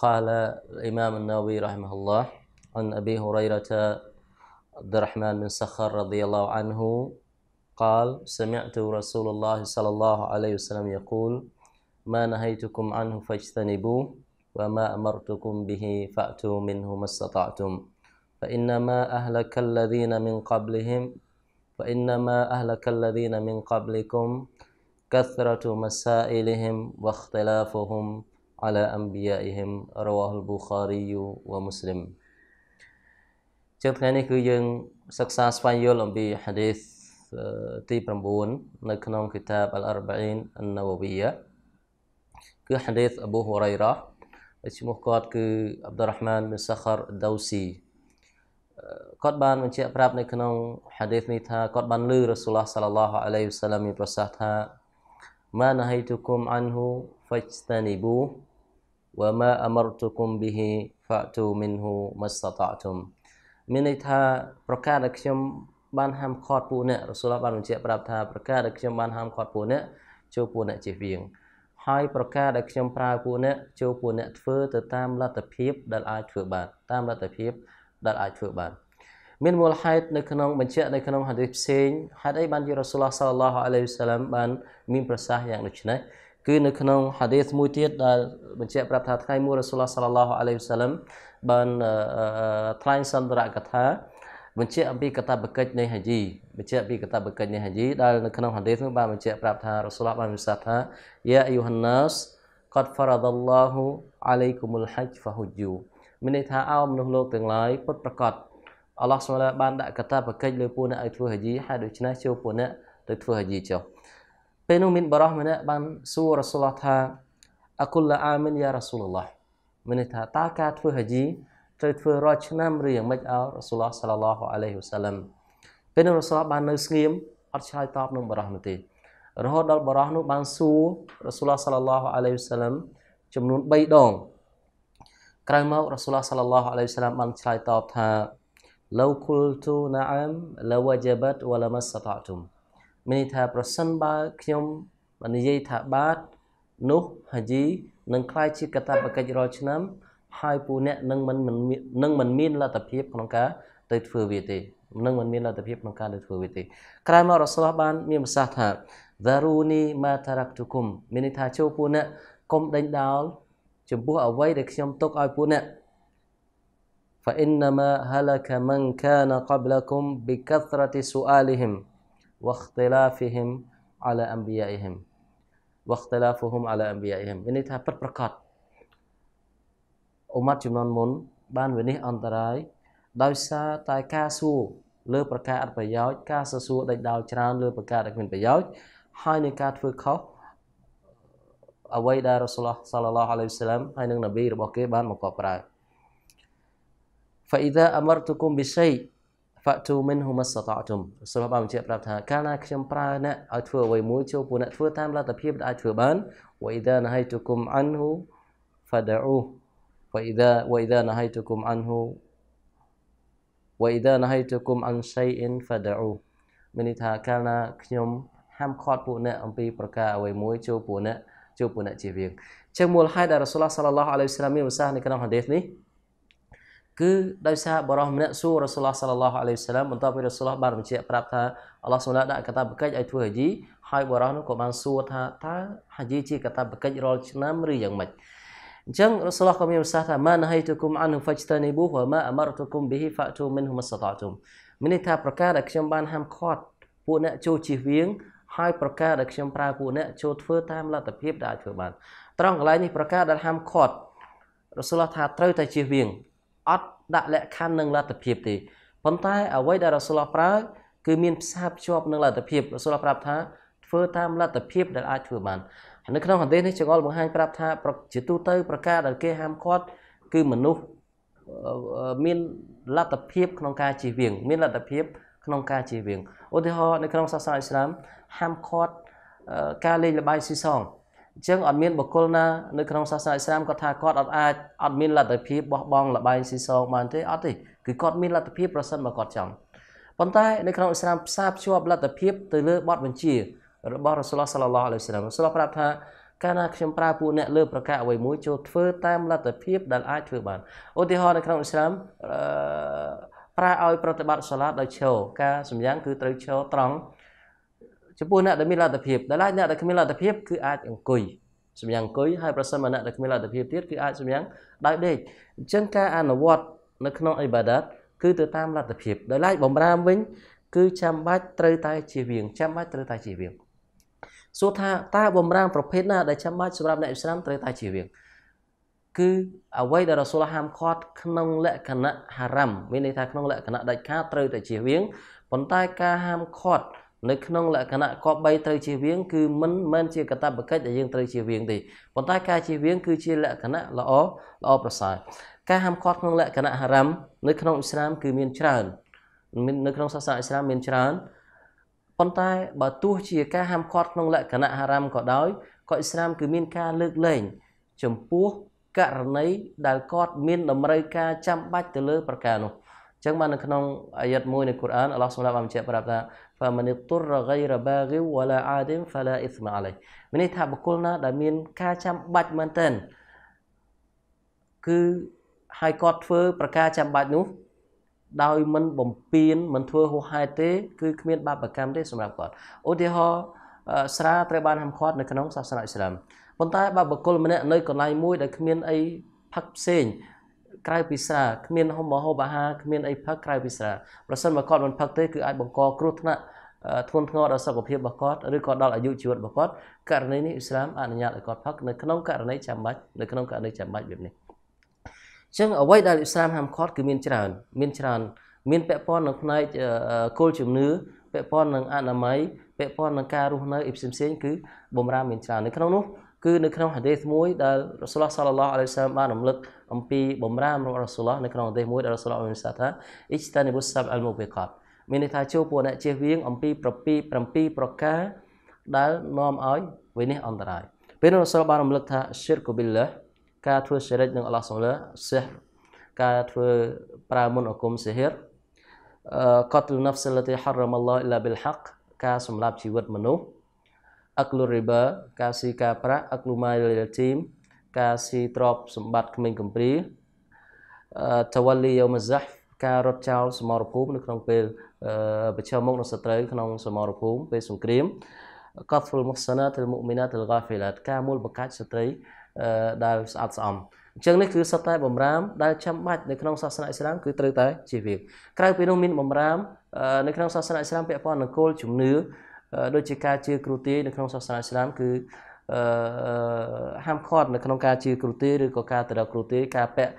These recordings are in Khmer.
قال الإمام النووي رحمه الله عن أبي هريرة عبد الرحمن بن سخر رضي الله عنه قال سمعت رسول الله صلى الله عليه وسلم يقول ما نهيتكم عنه فاجتنبوه وما أمرتكم به فأتوا منه ما استطعتم فإنما أهلك الذين من قبلهم فإنما أهلك الذين من قبلكم كثرة مسائلهم واختلافهم على أنبيائهم رواه البخاري ومسلم ចឹងថ្ងៃនេះគឺយើងសិក្សាស្វែងយល់អំពី hadith ទី9នៅក្នុង kitab al-arba'in an-nawawiyya គឺ hadith Abu Hurairah ឈ្មោះគាត់គឺ Abdurrahman bin Sakhar Dawsi គាត់បានបញ្ជាក់ប្រាប់នៅក្នុង hadith នេះថាគាត់បានលើរ៉ាស៊ូលឡោះសាឡឡោះអាឡៃហ៊ីវសាឡាមមានប្រសាសន៍ថា ما نهيتكم عنه فاجتنبوه وما أمرتكم به فأتوا منه ما استطعتم មានន័យថាប្រកាសដែលខ្ញុំបានហាមឃាត់ពួកអ្នករសូលបានបញ្ជាក់ប្រាប់ថាប្រកាសដែលខ្ញុំបានហាមឃាត់ពួកអ្នកចូលពួកអ្នកជិះវៀងហើយប្រការដែលខ្ញុំប្រើពួកអ្នក ចូលពួកអ្នកធ្វើទៅតាមលទ្ធភាពដែលអាចធ្វើបានតាមលទ្ធភាពដែលអាចធ្វើបានមានមូលហេតុនៅក្នុងបញ្ជាក់នៅក្នុងហាឌីសផ្សេងហេតុអីបានជារ៉ាសូលឡោះសាឡឡោះអាឡៃហ៊ីវសាឡាមបានមានប្រសាសន៍យ៉ាងដូចនេះគឺនៅក្នុងហាឌីសមួយទៀតដែលបញ្ជាក់ប្រាប់ថាថ្ងៃមួយរ៉ាសូលឡោះសាឡឡោះអាឡៃហ៊ីវសាឡាំបានថ្លែងសន្ទរកថាបញ្ជាក់អំពីកតាបកិច្ចនៃហាជីបញ្ជាក់ពីកតាបកិច្ចនៃហាជីដែលនៅក្នុងហាឌីសនោះបានបញ្ជាក់ប្រាប់ថារ៉ាសូលឡោះបានប្រសាសន៍ថាយ៉ាអាយូហានណាសកាត់ហ្វារ៉ាដលឡោះអាឡៃគុមុលហាច់ហ្វាហ៊ូយូមានន័យថាអោមនុស្សលោកទាំងឡាយពិតប្រកបអល់ឡោះបានដាក់កតាបកិច្ចលើពួកអ្នកឲ្យធ្វើហាជីហើយដូច្នេះចូលពួកអ្នកទៅធ្វើហាជីចុះពេលនោះមានបរោះម្នាក់បានសួររ៉ាសូលឡោះថាអគុលអាមីនយ៉ារ៉ាសូលឡោះមានន័យថាតើការធ្វើហាជីត្រូវធ្វើរាល់ឆ្នាំឬយ៉ាងម៉េចអោរ៉ាសូលឡោះសាឡឡោះអាឡៃហ៊ូសាឡាំពេលនោះរ៉ាសូលឡោះបាននៅស្ងៀមអត់ឆ្លើយតបនឹងបរោះនោះទេរហូតដល់បរោះនោះបានសួររ៉ាសូលឡោះសាឡឡោះអាឡៃហ៊ូសាឡាំចំនួន3ដងក្រោយមករ៉ាសូលឡោះសាឡឡោះអាឡៃហ៊ូសាឡាំបានឆ្លើយតបថា لو قلت نعم لوجبت ولما استطعتم មានន័យថាប្រសិនបើខ្ញុំនិយាយថាបាទនោះហាជីនឹងខ្លាយជាកតាបកិច្ចរាល់ឆ្នាំហើយពូអ្នកនឹងមិននឹងមិនមានលទ្ធភាពក្នុងការទៅធ្វើវាទេនឹងមិនមានលទ្ធភាពក្នុងការទៅធ្វើវាទេ ក្រោយមករ៉ូសូលបានមានប្រសាសន៍ថា daruni ma taraktukum មានន័យថាចូលពូអ្នកកុំដេញដោលចំពោះអ្វីដែលខ្ញុំទុកឲ្យពូអ្នក فإنما هلك من كان قبلكم بكثرة سؤالهم واختلافهم على انبيائهم واختلافهم على انبيائهم មានន័យថាពិតប្រាកដអ៊ុម៉ាត់ចំនួនមុនបានវិនិច្ឆ័យអន្តរាយដោយសារតែការសួរលើប្រការអត្ថប្រយោជន៍ការសរសួរដេញដោលច្រើនលើប្រការដែលគ្មានប្រយោជន៍ហើយនឹងការធ្វើខុសអ្វីដែលរ៉ូសូលសាឡឡោះអាឡៃហ៊ីសឡាមហើយនឹងនប៊ីរបស់គេបានមកកត់ប្រើ فإذا أمرتكم بشيء fatu minhu mastata'tum សូមបានបញ្ជាក់ប្រាប់ថាកាលណាខ្ញុំប្រើអ្នកឲ្យធ្វើអ្វីមួយចូលពួកអ្នកធ្វើតាមលទ្ធភាពដែលអាចធ្វើបាន wa idha nahaytukum anhu fad'u wa idha wa idha nahaytukum anhu wa idha nahaytukum an shay'in fad'u មានន័យថាកាលណាខ្ញុំហាមឃាត់ពួកអ្នកអំពីប្រការអ្វីមួយចូលពួកអ្នកចូលពួកអ្នកជាវៀងជាមូលហេតុដែលរ៉ាសូលឡោះសាឡឡោះអាឡៃហ៊ីវសាឡាមមានប្រសាសន៍នៅក្នុងហាឌីសនេះគឺដោយសារបរិសម្នាក់សួររ៉ាសូលឡោះសាឡឡោះអាឡៃសាឡាមបន្ទាប់ពីរ៉ាសូលឡោះបានបញ្ជាក់ប្រាប់ថាអល់ឡោះសូឡាដាក់កតាបកិច្ចឲ្យធ្វើហាជីហើយបរិសនោះក៏បានសួរថាតើហាជីជាកតាបកិច្ចរាល់ឆ្នាំឬយ៉ាងម៉េចអញ្ចឹងរ៉ាសូលឡោះក៏មានប្រសាសន៍ថាម៉ាណហៃទុគុំអានហ៊ូហ្វាច់តានីប៊ូហ្វាម៉ាអាម៉ារទុគុំប៊ីហ៊ីហ្វាទូមិនហ៊ុមសតាទុំមានន័យថាប្រការដែលខ្ញុំបានហាមឃាត់ពួកអ្នកចូលជិះវៀងហើយប្រការដែលខ្ញុំប្រើពួកអ្នកចូលធ្វើតាមលទ្ធភាពដែលអាចធ្វើបានត្រង់កន្លែងនេះប្រការដែលហាមឃាត់រ៉ាសូលឡោះថាត្រូវតែជិះវៀងអត់ដាក់លក្ខខណ្ឌនឹងលទ្ធភាពទេប៉ុន្តែ អ្វីដែលរសូលប្រើ គឺមានផ្សារភ្ជាប់នឹងលទ្ធភាពរសូលប្រាប់ថាធ្វើតាមលទ្ធភាពដែលអាចធ្វើបាននៅក្នុងហន្តេនេះចង្អល់បង្ហាញប្រាប់ថាជាទូទៅ ប្រការដែលគេ ហាមឃាត់ គឺមនុស្សមានលទ្ធភាព ក្នុងការជៀសវាងមានលទ្ធភាព ក្នុងការជៀសវាងឧទាហរណ៍នៅក្នុងសាសនាអ៊ីស្លាមហាមឃាត់ការលេងល្បែងស៊ីសងអញ្ចឹងអត់មានបុគ្គលណានៅក្នុង សាសនាអ៊ីស្លាមគាត់ថាគាត់អត់អាចអត់មានលទ្ធភាពបោះបង់លបែងស៊ីសងបានទេអត់ទេគឺគាត់មានលទ្ធភាពប្រសិនបើគាត់ចង់ប៉ុន្តែនៅក្នុងអ៊ីស្លាមផ្សារភ្ជាប់លទ្ធភាពទៅលើបទបញ្ជា របស់រ៉ាសូលសាឡឡោះអាឡៃហ៊ីសឡាមរ៉ាសូលប្រាប់ថាកាលណាខ្ញុំប្រើពួកអ្នក លើប្រកាសអ្វីមួយចូលធ្វើតាមលទ្ធភាពដែលអាចធ្វើបានឧទាហរណ៍នៅក្នុងអ៊ីស្លាមប្រើឲ្យប្រតិបត្តិសាឡាដោយឈរការសម្យ៉ាងគឺត្រូវឈរត្រង់ចំពោះអ្នកដែលមានលទ្ធភាពដែលអ្នកដែលគ្មានលទ្ធភាពគឺអាចអង្គុយសម្យ៉ាងអង្គុយហើយប្រសិនបើអ្នកដែលគ្មានលទ្ធភាពទៀតគឺអាចសម្យ៉ាងដោយដេកអញ្ចឹងការអនុវត្តនៅក្នុងអ៊ីបាដាតគឺទៅតាមលទ្ធភាពដោយឡែកបំរាមវិញគឺចាំបាច់ត្រូវតែជៀសវាងចាំបាច់ត្រូវតែជៀសវាងសួរថាតើបំរាមប្រភេទណាដែលចាំបាច់សម្រាប់អ្នកឥស្លាមត្រូវតែជៀសវាងគឺអ្វីដែលរសូលហាមឃាត់ក្នុងលក្ខណៈហារ៉ាំមានន័យថាក្នុងលក្ខណៈដាច់ខាតត្រូវតែជៀសវាងប៉ុន្តែការហាមឃាត់នៅក្នុងលក្ខណៈកប3ត្រូវជៀសវាងគឺមិនមែនជាកតបកិច្ចដែលយើងត្រូវជៀសវាងទេប៉ុន្តែការជៀសវាងគឺជាលក្ខណៈល្អល្អប្រសើរការហាមឃាត់ក្នុងលក្ខណៈហារ៉ាំនៅក្នុងអ៊ីស្លាមគឺមានច្រើននៅក្នុងសាសនាអ៊ីស្លាមមានច្រើនប៉ុន្តែបើទោះជាការហាមឃាត់ក្នុងលក្ខណៈហារ៉ាំក៏ដោយក៏អ៊ីស្លាមគឺមានការលើកលែងចំពោះករណីដែលគាត់មានតម្រូវការចាំបាច់ទៅលើប្រការនោះចឹងបាននៅក្នុងអាយត្តមួយនៃកូរ៉ានអល់ឡោះសម្រាប់បានបញ្ជាក់ប្រាប់ថា فمن اضطر غير باغ ولا عاد فلا اثم عليه មានន័យថាបុគ្គលណាដែលមានការចាំបាច់មែនទែនគឺឲ្យគាត់ធ្វើប្រការចាំបាច់នោះដោយមិនបំពេញមិនធ្វើហួសហេតុទេគឺគ្មានបាបកម្មទេសម្រាប់គាត់ឧទាហរណ៍ស្រាត្រូវបានហាមឃាត់នៅក្នុងសាសនាអ៊ីស្លាមប៉ុន្តែបើបុគ្គលម្នាក់នៅកន្លែងមួយដែលគ្មានអីផឹកផ្សេងក្រៅពីស្រាគ្មានហុំមហូបអាហារគ្មានអីផឹកក្រៅពីស្រាប្រសិនបើគាត់មិនផឹកទេគឺអាចបង្កគ្រោះថ្នាក់ធ្ងន់ធ្ងរដល់សុខភាពរបស់គាត់ឬក៏ដល់អាយុជីវិតរបស់គាត់ករណីនេះអ៊ីស្លាមអនុញ្ញាតឲ្យគាត់ផឹកនៅក្នុងករណីចាំបាច់នៅក្នុងករណីចាំបាច់បែបនេះអញ្ចឹងអ្វីដែលអ៊ីស្លាមហាមឃាត់គឺមានច្រើន មានច្រើន មានពាក់ព័ន្ធនឹងផ្នែកគោលជំនឿពាក់ព័ន្ធនឹងអនាម័យពាក់ព័ន្ធនឹងការរស់នៅអីផ្សេងៗគឺបំរាមមានច្រើននៅក្នុងនោះគឺនៅក្នុងហាឌីសមួយដែលរ៉ាសូលសល្លឡោះអាឡៃសាមបានរំលឹកអំពីបំរាមរបស់រ៉ាសូលឡោះនៅក្នុងហាឌីសមួយដែលរ៉ាសូលឡោះបានសាថាអ៊ីចតានីប៊ុសសាប់អលមូបេកាតមានន័យថាជួបពួកអ្នកជៀសវាងអំពី7 7ប្រការដែលនាំឲ្យវិនិច្ឆ័យអន្តរាយពេលរ៉ាសូលបានរំលឹកថាឈិរកូប៊ីឡាការធ្វើសិរិចនឹងអល់ឡោះសុលាសិះការធ្វើប្រើមន្តអាគមសិហិរកតលណាហ្វសលទីហារ៉ាមអល់ឡោះអ៊ីឡាប៊ីលហាក់ការសម្លាប់ជីវិតមនុស្សអឹកលូរីបឺការស៊ីការប្រាក់អឹកលូម៉ៃលីលធីមការស៊ីទ្រពសម្បត្តិក្មេងកំព្រាតវលីយោមហ្សាហ្វការរត់ចោលសមរភូមិនៅក្នុងពេលប្រឈមមុខនឹងសត្រូវក្នុងសមរភូមិពេលសង្គ្រាមកហ្វុលមុហ្សាណាទិលមុមីណាទិលហ្គាហ្វីឡាតការមូលបង្កាច់ស្ត្រីដែលស្អាតស្អំអញ្ចឹងនេះគឺសុទ្ធតែបំរាមដែលចាំបាច់នៅក្នុងសាសនាអ៊ីស្លាមគឺត្រូវតែ ជាវាក្រៅពីនោះមានបំរាមនៅក្នុងសាសនាអ៊ីស្លាមពាក់ព័ន្ធនឹងគោលជំនឿដូចជាការជឿគ្រូទាយនៅក្នុងសាសនាឥស្លាមគឺអឺហាមឃាត់នៅក្នុងការជឿគ្រូទាយឬក៏ការទៅដល់គ្រូទាយការពាក់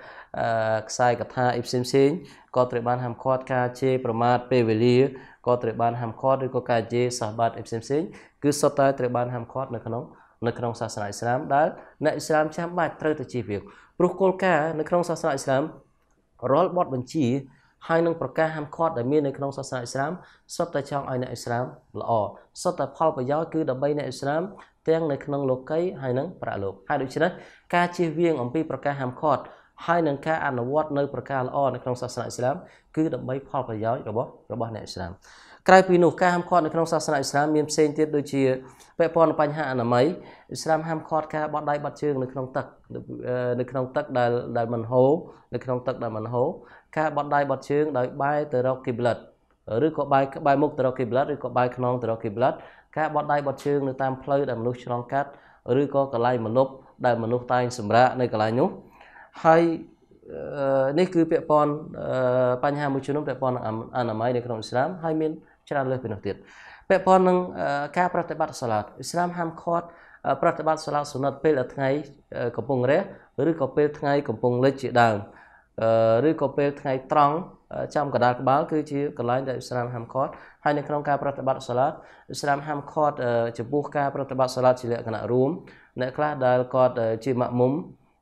ខ្សែកថាអីផ្សេងផ្សេងក៏ត្រូវបានហាមឃាត់ការជេរប្រមាថពេលវេលាក៏ត្រូវបានហាមឃាត់ឬក៏ការជេរសះបាត់អីផ្សេងផ្សេងគឺសុទ្ធតែត្រូវបានហាមឃាត់នៅក្នុងនៅក្នុងសាសនាឥស្លាមដែលអ្នកឥស្លាមចាំបាច់ត្រូវតែជៀសវាងព្រោះគោលការណ៍នៅក្នុងសាសនាឥស្លាមរាល់បទបញ្ជាហើយនឹងប្រកាសហាមឃាត់ដែលមាននៅក្នុងសាសនាអ៊ីស្លាមសុទ្ធតែចង់ឲ្យអ្នកអ៊ីស្លាមល្អសុទ្ធតែផលប្រយោជន៍គឺដើម្បីអ្នកអ៊ីស្លាមទាំងនៅក្នុងលោកីយហើយនឹងប្រាក់លោកហើយដូច្នេះការជៀសវាងអំពីប្រកាសហាមឃាត់ហើយនឹងការអនុវត្តនៅប្រការល្អនៅក្នុងសាសនាអ៊ីស្លាមគឺដើម្បីផលប្រយោជន៍របស់របស់អ្នកអ៊ីស្លាមក្រៅពីនោះការហាមឃាត់នៅក្នុងសាសនាអ៊ីស្លាមមានផ្សេងទៀតដូចជាពាក់ព័ន្ធនឹងបញ្ហាអនាម័យអ៊ីស្លាមហាមឃាត់ការបត់ដៃបត់ជើងនៅក្នុងទឹកនៅក្នុងទឹកដែលដែលមិនហូរនៅក្នុងទឹកដែលមិនហូរការបត់ដៃបត់ជើងដោយបែរទៅរកគីប្លិតឬក៏បែរក្បែរមុខទៅរកគីប្លិតឬក៏បែរខ្នងទៅរកគីប្លិតការបត់ដៃបត់ជើងនៅតាមផ្លូវដែលមនុស្សឆ្លងកាត់ឬក៏កន្លែងមនុស្សដែលមនុស្សតែងសម្រាកនៅកន្លែងនោះហើយនេះគឺពាក់ព័ន្ធបញ្ហាមួយចំនួនពាក់ព័ន្ធនឹងអនាម័យនៅក្នុងអ៊ីស្លាមហើយមានច្រើនលើសពីនោះទៀតពាក់ព័ន្ធនឹងការប្រតិបត្តិសាឡាតអ៊ីស្លាមហាមឃាត់ប្រតិបត្តិសាឡាតសុណិតពេលថ្ងៃកំពុងរះឬក៏ពេលថ្ងៃកំពុងលិចជាដើមឬក៏ពេលថ្ងៃត្រង់ចំកដាលក្បាលគឺជាកន្លែងដែលអ៊ីស្លាមហាមឃាត់ហើយនៅក្នុងការប្រតិបត្តិសាឡាតអ៊ីស្លាមហាមឃាត់ចំពោះការប្រតិបត្តិសាឡាតជាលក្ខណៈរួមអ្នកខ្លះដែលគាត់ជាម៉ាក់មុំ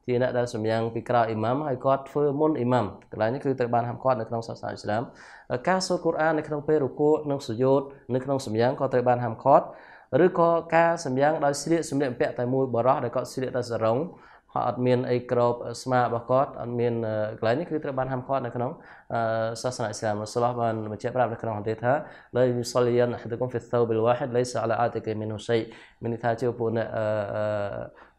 ជាអ្នកដែលសម្យ៉ាងពីក្រោយអ៊ីម៉ាំហើយគាត់ធ្វើមុនអ៊ីម៉ាំកន្លែងនេះគឺត្រូវបានហាមឃាត់នៅក្នុងសាសនាអ៊ីស្លាមការសូត្រកូរ៉ាននៅក្នុងពេលរគូនិងសុយោតនៅក្នុងសម្យ៉ាងក៏ត្រូវបានហាមឃាត់ឬក៏ការសម្យ៉ាងដោយស្លៀកសម្លៀកបំពាក់តែមួយបរោះដែលគាត់ស្លៀកតែសរងគាត់អត់មានអីក្របស្មារបស់គាត់អត់មានកន្លែងនេះគឺត្រូវបានហាមឃាត់នៅក្នុងសាសនាអ៊ីស្លាមរសូលបានបញ្ជាក់ប្រាប់នៅក្នុងហន្តេថាឡាយសលយានហដគុមហ្វីសោបិលវ៉ាហ៊ីដឡៃសអាឡាអាតិកមីនូសៃមានថាជាពួកអ្នក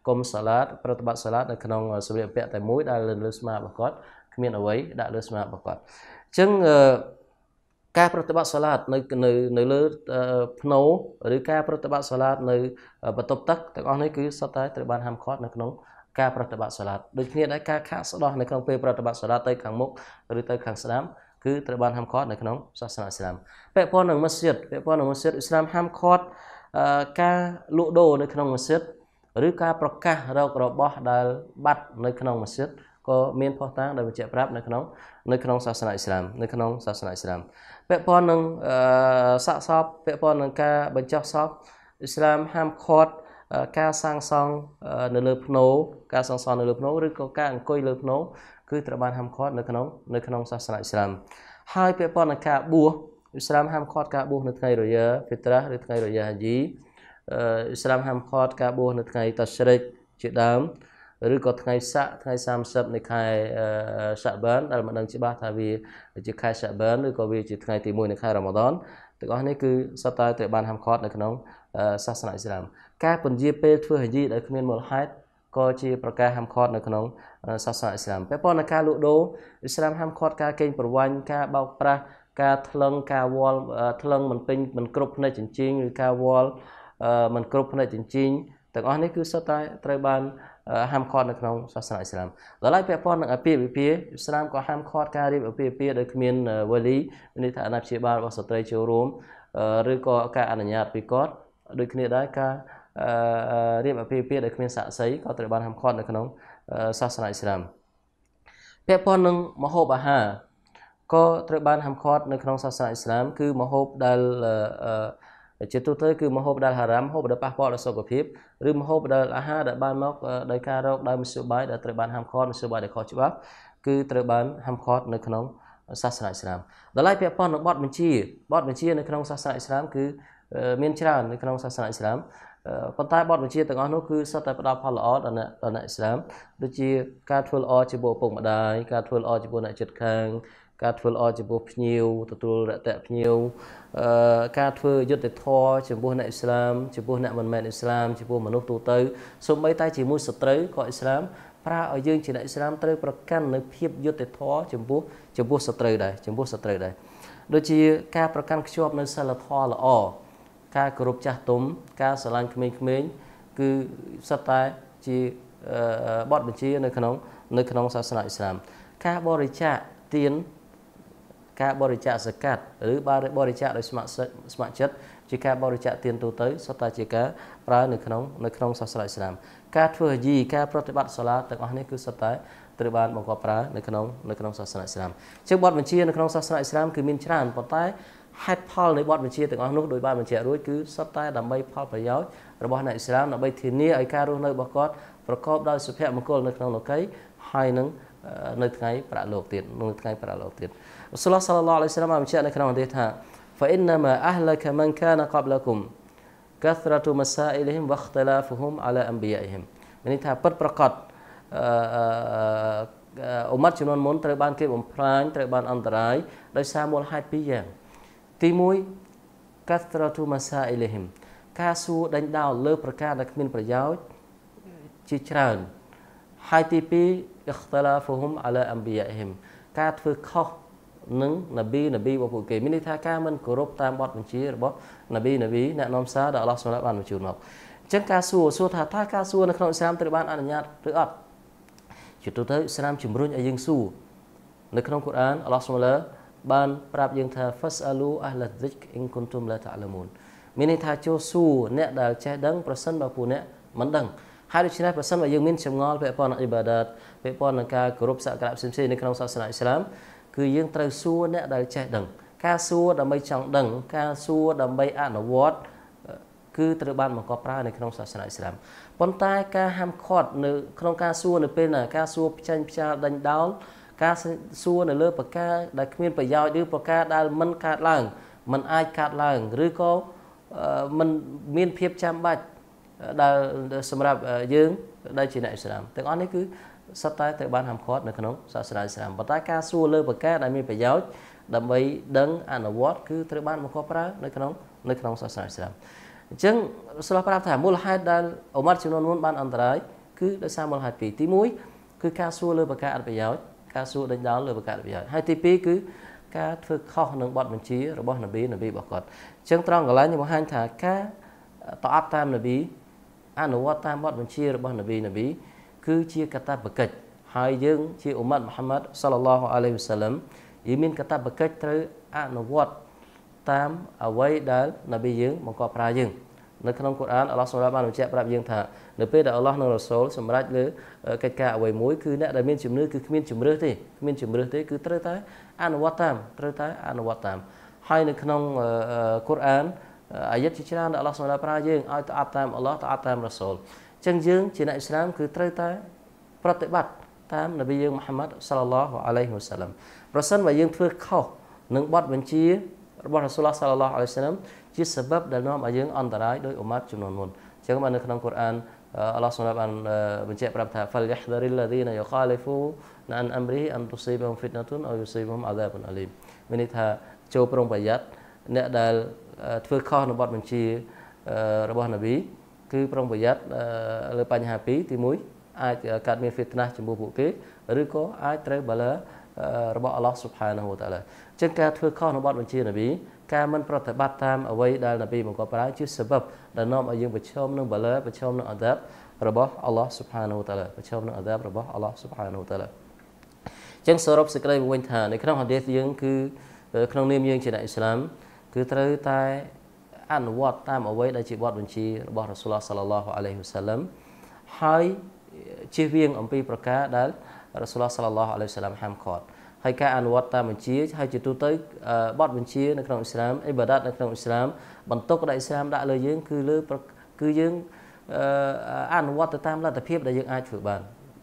កុំសាឡាតប្រតិបត្តិសាឡាតនៅក្នុងសម្លៀកបំពាក់តែមួយដែលលើស្មារបស់គាត់គ្មានអ្វីដាក់លើស្មារបស់គាត់អញ្ចឹងការប្រតិបត្តិសាឡាត នៅនៅនៅលើភ្នោឬការ ប្រតិបត្តិសាឡាត នៅបន្ទប់ទឹកទាំងអស់នេះគឺសុទ្ធតែត្រូវបានហាមឃាត់នៅក្នុងការប្រតិបត្តិសាឡាតដូចគ្នាដែរការខាកស្ដោះនៅក្នុងពេលប្រតិបត្តិសាឡាតទៅខាងមុខឬទៅខាងស្ដាំគឺត្រូវបានហាមឃាត់នៅក្នុងសាសនាអ៊ីស្លាមពាក់ព័ន្ធនឹងមស្ជិតពាក់ព័ន្ធនឹងមស្ជិតអ៊ីស្លាមហាមឃាត់ការលក់ដូរនៅក្នុងមស្ជិតឬការប្រកាសរករបស់ដែលបាត់នៅក្នុងមស្ជិតក៏មានផុសតាងដែលបញ្ជាក់ប្រាប់នៅក្នុងនៅក្នុងសាសនាអ៊ីស្លាមនៅក្នុងសាសនាអ៊ីស្លាមពាក់ព័ន្ធនឹងសាកសពពាក់ព័ន្ធនឹងការបញ្ចុះសពអ៊ីស្លាមហាមឃាត់ការសាងសង់នៅលើភ្នោការសាងសង់នៅលើភ្នោឬក៏ការអង្គុយលើភ្នោ គឺត្រូវបានហាមឃាត់នៅក្នុងនៅក្នុងសាសនាអ៊ីស្លាមហើយពាក់ព័ន្ធនឹងការបួសអ៊ីស្លាមហាមឃាត់ការបួសនៅថ្ងៃរយ៉ាហ្វីត្រាឬថ្ងៃរយ៉ាហាជីអ៊ីស្លាមហាមឃាត់ការបួសនៅថ្ងៃតាស្រិកជាដើម ឬក៏ថ្ងៃស័កថ្ងៃ30នៃខែសាបានដែលមិនដឹងច្បាស់ថាវាជាខែសាបានឬក៏វាជាថ្ងៃទី1នៃខែរ៉ាម៉ាដនទាំងអស់នេះគឺសុទ្ធតែត្រូវបានហាមឃាត់នៅក្នុងសាសនាអ៊ីស្លាម ការពន្យាពេលធ្វើហជីដោយគ្មានមូលហេតុក៏ជាប្រការហាមឃាត់នៅក្នុងសាសនាអ៊ីស្លាមពាក់ព័ន្ធនឹងការលក់ដូរអ៊ីស្លាមហាមឃាត់ការកេងប្រវ័ញ្ចការបោកប្រាស់ការថ្លឹងការវល់ថ្លឹងមិនពេញមិនគ្រប់ផ្នែកចិញ្ចីឬការវល់មិនគ្រប់ផ្នែកចិញ្ចីទាំងអស់នេះគឺសុទ្ធតែត្រូវបានហាមឃាត់នៅក្នុងសាសនាអ៊ីស្លាមដល់ហើយពាក់ព័ន្ធនឹងអាពាហ៍ពិពាហ៍អ៊ីស្លាមក៏ហាមឃាត់ការរៀបអាពាហ៍ពិពាហ៍ដោយគ្មានវេលាមានន័យថាអាណាព្យាបាលរបស់ស្ត្រីចូលរួមឬក៏ការអនុញ្ញាតពីគាត់ដូចគ្នាដែរការរៀបអភិភិដែលគ្មានស័ក្តិសិទ្ធិក៏ត្រូវបានហាមឃាត់នៅក្នុងសាសនាអ៊ីស្លាមពាក់ព័ន្ធនឹងមហូបអាហារក៏ត្រូវបានហាមឃាត់នៅក្នុងសាសនាអ៊ីស្លាមគឺមហូបដែលជាទូទៅគឺមហូបដែលហារ៉ាមហូបដែលប៉ះពាល់ដល់សុខភាពឬមហូបដែលអាហារដែលបានមកដោយការរកដោយមធ្យោបាយដែលត្រូវបានហាមឃាត់មធ្យោបាយដែលខុសច្បាប់គឺត្រូវបានហាមឃាត់នៅក្នុងសាសនាអ៊ីស្លាមដល់ឡែកពាក់ព័ន្ធនឹងបទបញ្ជាបទបញ្ជានៅក្នុងសាសនាអ៊ីស្លាមគឺមានច្រើននៅក្នុងសាសនាអ៊ីស្លាមប៉ុន្តែបទបញ្ជាទាំងអស់នោះគឺសុទ្ធតែផ្ដល់ផលល្អដល់អ្នកដល់អ្នកអ៊ីស្លាមដូចជាការធ្វើល្អជាមួយឪពុកម្ដាយការធ្វើល្អជាមួយអ្នកជិតខាង ការធ្វើល្អចំពោះភ្ញៀវទទួលរតៈភ្ញៀវអឺការធ្វើយុត្តិធម៌ចំពោះអ្នកអ៊ីស្លាមចំពោះអ្នកមិនមែនអ៊ីស្លាមចំពោះមនុស្សទូទៅសូម្បីតែជាមួយសត្រូវក៏អ៊ីស្លាមប្រើឲ្យយើងជាអ្នកអ៊ីស្លាមត្រូវប្រកាន់នៅភាពយុត្តិធម៌ចំពោះចំពោះសត្រូវដែរចំពោះសត្រូវដែរដូចជាការប្រកាន់ខ្ជាប់នៅសិលធម៌ល្អការគោរពចាស់ទុំការស្រឡាញ់ក្មេងៗគឺសុទ្ធតែជាបទបញ្ជានៅក្នុង នៅក្នុងសាសនាអ៊ីស្លាម ការបរិច្ចាគទានការបរិច្ចាគសកាត់ឬបរិច្ចាគដោយស្ម័គ្រស្ម័គ្រចិត្តជាការបរិច្ចាគទានទូទៅសុទ្ធតែជាការប្រើនៅក្នុងនៅក្នុងសាសនាអ៊ីស្លាមការធ្វើហយីការប្រតិបត្តិសាឡាទាំងអស់នេះគឺសុទ្ធតែត្រូវបានបង្កប់ប្រើនៅក្នុងនៅក្នុងសាសនាអ៊ីស្លាមជាបទបញ្ជានៅក្នុងសាសនាអ៊ីស្លាមគឺមានច្រើនប៉ុន្តែហេតុផលនៃបទបញ្ជាទាំងអស់នោះដោយបានបញ្ជាក់រួចគឺសុទ្ធតែដើម្បីផលប្រយោជន៍របស់អ្នកឥស្លាមដើម្បីធានាឲ្យការរស់នៅរបស់គាត់ប្រកបដោយសុភមង្គលនៅក្នុងលោកីហើយនឹងនៅថ្ងៃប្រាក់លោកទៀតនៅថ្ងៃប្រាក់លោកទៀតរ៉ូសុលឡោះសាឡឡោះអាឡៃហ៊ីសឡាមបានបញ្ជាក់នៅក្នុងអន្តរថា فإنما أهلك من كان قبلكم كثرة مسائلهم واختلافهم على أنبيائهم មានន័យថាពិតប្រកបអឺអ៊ុមាត់ចំនួនមុនត្រូវបានគេបំផ្លាញត្រូវបានអន្តរាយដោយសារមូលហេតុពីរយ៉ាងទី1កាត្រទូម៉ាសាអ៊ីលេហ៊ីមការសួរដេញដោលលើប្រការដែលគ្មានប្រយោជន៍ជាច្រើនហើយទី2អ៊ីខ្តឡាហ្វូហ៊ុមអាឡាអំប៊ីយ៉ាហ៊ីមការធ្វើខុសនឹងនប៊ីនប៊ីរបស់ពួកគេមានន័យថាការមិនគោរពតាមបទបញ្ជារបស់នប៊ីនប៊ីអ្នកនាំសារដែលអល់ឡោះសម្រាប់បានបញ្ជូនមកអញ្ចឹងការសួរសួរថាតើការសួរនៅក្នុងអ៊ីស្លាមត្រូវបានអនុញ្ញាតឬអត់ជាទូទៅអ៊ីស្លាមជំរុញឲ្យយើងសួរនៅក្នុងកូរ៉ានអល់ឡោះសម្រាប់បានប្រាប់យើងថា fasalu ahla dhikr in kuntum la ta'lamun មានន័យថាចូលសួរអ្នកដែលចេះដឹងប្រសិនបើពួកអ្នកមិនដឹងហើយដូច្នេះប្រសិនបើយើងមានចម្ងល់ពាក់ព័ន្ធនឹងអ៊ីបាដាតពាក់ព័ន្ធនឹងការគោរពសក្ការៈផ្សេងៗនៅក្នុងសាសនាអ៊ីស្លាម គឺយើងត្រូវសួរអ្នកដែលចេះដឹង ការសួរដើម្បីចង់ដឹង ការសួរដើម្បីអនុវត្តគឺត្រូវបានបង្កប់ប្រើនៅក្នុងសាសនាអ៊ីស្លាមប៉ុន្តែការហាមឃាត់នៅក្នុងការសួរនៅពេលណាការសួរផ្ចាញ់ផ្ចាលដេញដោលការសួរនៅលើប្រការដែលគ្មានប្រយោជន៍ឬប្រការដែលមិនកើតឡើងមិនអាចកើតឡើងឬក៏មិនមានភាពចាំបាច់ដែលសម្រាប់យើងដែលជាអ្នកឥស្លាមទាំងអស់នេះគឺសត្វតែត្រូវបានហាមឃាត់នៅក្នុងសាសនាឥស្លាមប៉ុន្តែការសួរលើប្រការដែលមានប្រយោជន៍ដើម្បីដឹងអនុវត្តគឺត្រូវបានបង្កប់ប្រើ នៅក្នុងនៅក្នុងសាសនាឥស្លាមអញ្ចឹងស្លោះប្រាប់ថាមូលហេតុដែលអូម៉ាត់ចំនួនមុនបានអន្តរាយគឺដោយសារមូលហេតុពីរទី1គឺការសួរលើប្រការអត្ថប្រយោជន៍ការសួរដេញដោលលើបកប្រយោជន៍ហើយទី2គឺការធ្វើខុសនឹងបទបញ្ជារបស់នប៊ីនប៊ីរបស់គាត់អញ្ចឹងត្រង់កន្លែងខ្ញុំបង្ហាញថាការតអត់តាមនប៊ីអនុវត្តតាមបទបញ្ជារបស់នប៊ីនប៊ីគឺជាកតាបកិច្ចហើយយើង ជាអ៊ុម៉ាត់មូហាម៉ាត់សល្លឡោះអាឡៃហ៊ីវសាឡាមយើងមានកតាបកិច្ចត្រូវអនុវត្តតាមអ្វីដែលនប៊ីយើងបង្កប់ប្រើយើងនៅក្នុងកូរ៉ានអល់ឡោះសម្រាប់បានបញ្ជាក់ប្រាប់យើងថានៅពេលដែលអល់ឡោះនិងរ៉ូសូលសម្រេចលើកិច្ចការអ្វីមួយគឺអ្នកដែលមានជំនឿគឺគ្មានជំរឿសទេគ្មានជំរឿសទេគឺត្រូវតែអនុវត្តតាមត្រូវតែអនុវត្តតាមហើយនៅក្នុងកូរ៉ានអាយិតជាច្រើនដែលអល់ឡោះសម្រាប់ប្រើយើងឲ្យត្អាត់តាមអល់ឡោះត្អាត់តាមរ៉ូសូលអញ្ចឹងយើងជាអ្នកអ៊ីស្លាមគឺត្រូវតែប្រតិបត្តិតាមនប៊ីយើងមូហាម៉ាត់សាឡឡោះអាឡៃហ៊ីវ៉ាសាឡាំប្រសិនបើយើងធ្វើខុសនឹងបទបញ្ជា របស់រ៉ូសូលឡោះសាឡឡោះអាឡៃហ៊ីវ៉ាសាឡាំជាសបបដែលនាំឲ្យយើងអន្តរាយដោយអ៊ូម៉ាត់ចំនួនមុនអញ្ចឹងបាននៅក្នុងកូរ៉ានអល់ឡោះសម្រាប់បានបញ្ជាក់ប្រាប់ថាហ្វលយហ្ដរិលឡាឌីណាយូកាលីហ្វូណានអំរីអំទុសីបហ៊ុមហ្វីតណាទុនអូយូសីបហ៊ុមអាដាបុនអាលីមមានន័យថាចូលប្រុងប្រយ័ត្នអ្នកដែលធ្វើខុសនៅបទបញ្ជារបស់នប៊ីគឺប្រុងប្រយ័ត្នលើបញ្ហាពីរទី1អាចកើតមាន fitnah ចំពោះពួកគេឬក៏អាចត្រូវបាឡារបស់អល់ឡោះស៊ុបហានហូតាឡាអញ្ចឹងការធ្វើខុសនៅបទបញ្ជានប៊ីការមិនប្រតិបត្តិតាមអ្វីដែលនប៊ីបង្គាប់ប្រើជាសបបដែលនាំឲ្យយើងប្រឈមនឹងបលាប្រឈមនឹងអាដាបរបស់អល់ឡោះ سبحانه และ تعالى ប្រឈមនឹងអាដាបរបស់អល់ឡោះ سبحانه และ تعالى ចឹងសរុបសេចក្តីមកវិញថានៅក្នុងហាឌីសយើងគឺ ក្នុងនាមយើងជាអ្នកអ៊ីស្លាមគឺត្រូវតែអនុវត្តតាមអ្វីដែលជាបទបញ្ជារបស់រ៉ាស៊ូលឡោះសាឡឡោះអាឡៃហ៊ីវសាឡាំហើយជៀសវាងអំពីប្រការដែលរ៉ាស៊ូលឡោះសាឡឡោះអាឡៃហ៊ីវសាឡាំហាមឃាត់ហើយការអនុវត្តតាមបញ្ជាហើយជាទូទៅបទបញ្ជានៅក្នុងអ៊ីស្លាមអ៊ីបាដាតនៅក្នុងអ៊ីស្លាមបន្ទុកដែលអ៊ីស្លាមដាក់លើយើងគឺលើគឺយើងអនុវត្តទៅតាមលទ្ធភាពដែលយើងអាចធ្វើបាន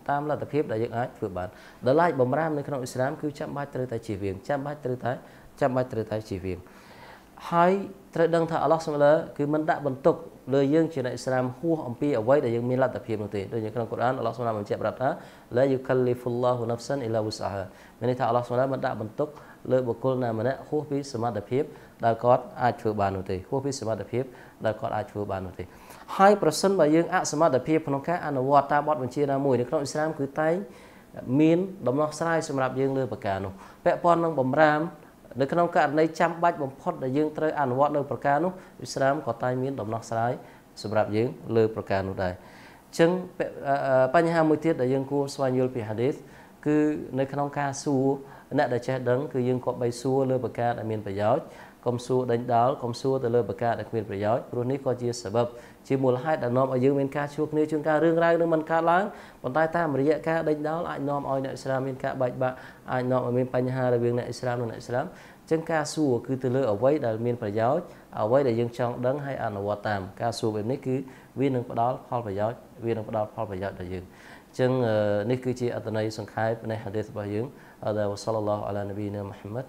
តាមលទ្ធភាពដែលយើងអាចធ្វើបានដល់ឡាយបំរាមនៅក្នុងអ៊ីស្លាមគឺចាំបាច់ត្រូវតែជៀសវាងចាំបាច់ត្រូវតែចាំបាច់ត្រូវតែជៀសវាងហើយត្រូវដឹងថាអល់ឡោះសម្លាគឺមិនដាក់បន្ទុកលើយើងជាអ្នកអ៊ីស្លាមហួសអំពីអ្វីដែលយើងមានលទ្ធភាពនោះទេដូចនៅក្នុងកូរ៉ានអល់ឡោះសុណាបានបញ្ជាក់ប្រាប់ថាឡាយូកាលីហ្វុលឡោះណាហ្វសានអ៊ីឡាវុសអាហាមានន័យថាអល់ឡោះសុណាបានដាក់បន្ទុកលើបុគ្គលណាម្នាក់ហួសពីសមត្ថភាពដែលគាត់អាចធ្វើបាននោះទេហួសពីសមត្ថភាពដែលគាត់អាចធ្វើបាននោះទេហើយប្រសិនបើយើងអសមត្ថភាពក្នុងការអនុវត្តតាមបទបញ្ជាណាមួយនៅក្នុងអ៊ីស្លាមគឺតែងមានដំណោះស្រាយសម្រាប់យើងលើប្រការនោះពាក់ព័ន្ធនឹងបំរាមនៅក្នុងករណីចាំបាច់បំផុតដែលយើងត្រូវអនុវត្តលើប្រការនោះអ៊ីស្លាមក៏តែងមានដំណោះស្រាយសម្រាប់យើងលើប្រការនោះដែរអញ្ចឹងបញ្ហាមួយទៀតដែលយើងគួរស្វែងយល់ពីហាឌីសគឺនៅក្នុងការសួរអ្នកដែលចេះដឹងគឺយើងគប្បីសួរលើប្រការដែលមានប្រយោជន៍កុំសួរដេញដោលកុំសួរទៅលើប្រការដែលគ្មានប្រយោជន៍ព្រោះនេះក៏ជាសបឹបជាមូលហេតុដែលនាំឲ្យយើងមានការជួបគ្នាជួនកាលរឿងរ៉ាវនឹងមិនកើតឡើងប៉ុន្តែតាមរយៈការដេញដោលអាចនាំឲ្យអ្នកឥស្លាមមានការបែកបាក់អាចនាំឲ្យមានបញ្ហារវាងអ្នកឥស្លាមនិងអ្នកឥស្លាមចឹងការសួរគឺទៅលើអ្វីដែលមានប្រយោជន៍អ្វីដែលយើងចង់ដឹងហើយអនុវត្តតាម ការសួរបែបនេះគឺវានឹងផ្ដល់ផលប្រយោជន៍វានឹងផ្ដល់ផលប្រយោជន៍ដល់យើងចឹងនេះគឺជាអត្ថន័យសង្ខេបនៃហាឌីសរបស់យើងដែលវសលឡោះអាឡានប៊ីណាមូហាម៉ាត់